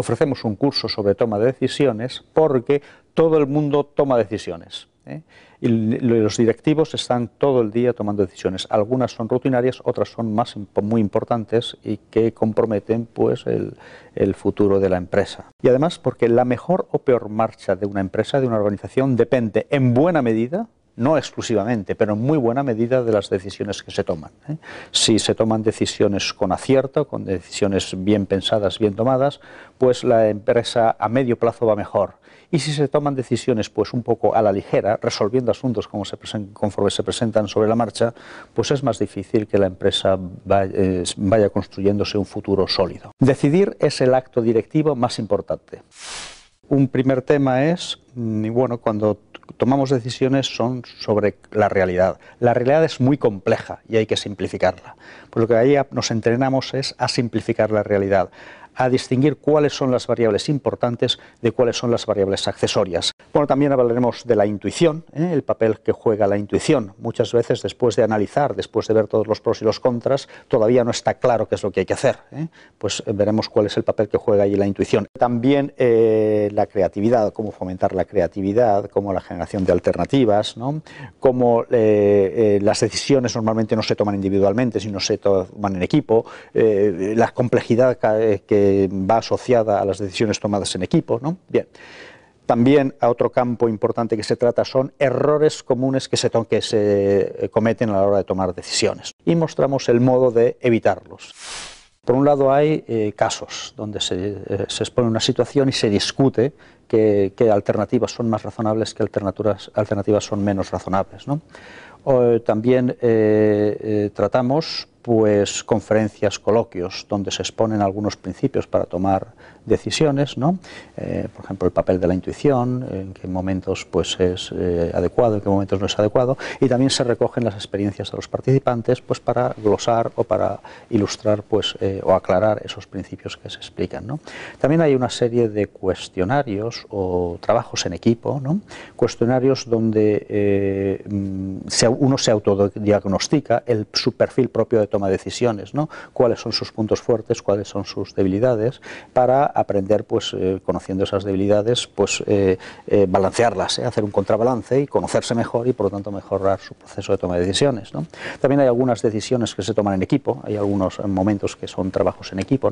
ofrecemos un curso sobre toma de decisiones porque todo el mundo toma decisiones. ¿eh? Y los directivos están todo el día tomando decisiones. Algunas son rutinarias, otras son más muy importantes y que comprometen pues el futuro de la empresa. Y además porque la mejor o peor marcha de una empresa, de una organización, depende en buena medida no exclusivamente, pero en muy buena medida de las decisiones que se toman. ¿eh? Si se toman decisiones con acierto, con decisiones bien pensadas, bien tomadas, pues la empresa a medio plazo va mejor. Y si se toman decisiones pues un poco a la ligera, resolviendo asuntos como se conforme se presentan sobre la marcha, pues es más difícil que la empresa eh, vaya construyéndose un futuro sólido. Decidir es el acto directivo más importante. Un primer tema es bueno, cuando tomamos decisiones son sobre la realidad. La realidad es muy compleja y hay que simplificarla. Por pues lo que ahí nos entrenamos es a simplificar la realidad, a distinguir cuáles son las variables importantes de cuáles son las variables accesorias. Bueno, también hablaremos de la intuición, ¿eh? el papel que juega la intuición. Muchas veces después de analizar, después de ver todos los pros y los contras, todavía no está claro qué es lo que hay que hacer. ¿eh? Pues eh, veremos cuál es el papel que juega ahí la intuición. También la creatividad, cómo fomentar la creatividad, como la generación de alternativas, ¿no? como eh, eh, las decisiones normalmente no se toman individualmente, sino se toman en equipo, eh, la complejidad que va asociada a las decisiones tomadas en equipo. Bien. También a otro campo importante que se trata son errores comunes que se, que se cometen a la hora de tomar decisiones. Y mostramos el modo de evitarlos. Por un lado hay casos donde se, se, expone una situación y se discute ...qué alternativas son más razonables que alternativas, alternativas son menos razonables. también eh, eh, tratamos pues conferencias, coloquios, donde se exponen algunos principios para tomar decisiones, eh, por ejemplo, el papel de la intuición, en qué momentos pues, es adecuado, en qué momentos no es adecuado, y también se recogen las experiencias de los participantes pues, para glosar o para ilustrar pues, o aclarar esos principios que se explican. También hay una serie de cuestionarios o trabajos en equipo, cuestionarios donde eh, mm, uno se autodiagnostica el, su perfil propio de toma de decisiones, ¿no? cuáles son sus puntos fuertes, cuáles son sus debilidades, para aprender, pues, eh, conociendo esas debilidades, pues, eh, balancearlas, hacer un contrabalance y conocerse mejor y, por lo tanto, mejorar su proceso de toma de decisiones. También hay algunas decisiones que se toman en equipo, hay algunos momentos que son trabajos en equipo,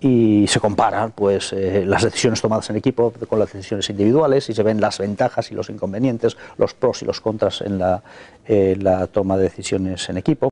y se comparan pues, las decisiones tomadas en equipo con las decisiones individuales y se ven las ventajas y los inconvenientes, los pros y los contras en la, eh, la toma de decisiones en equipo.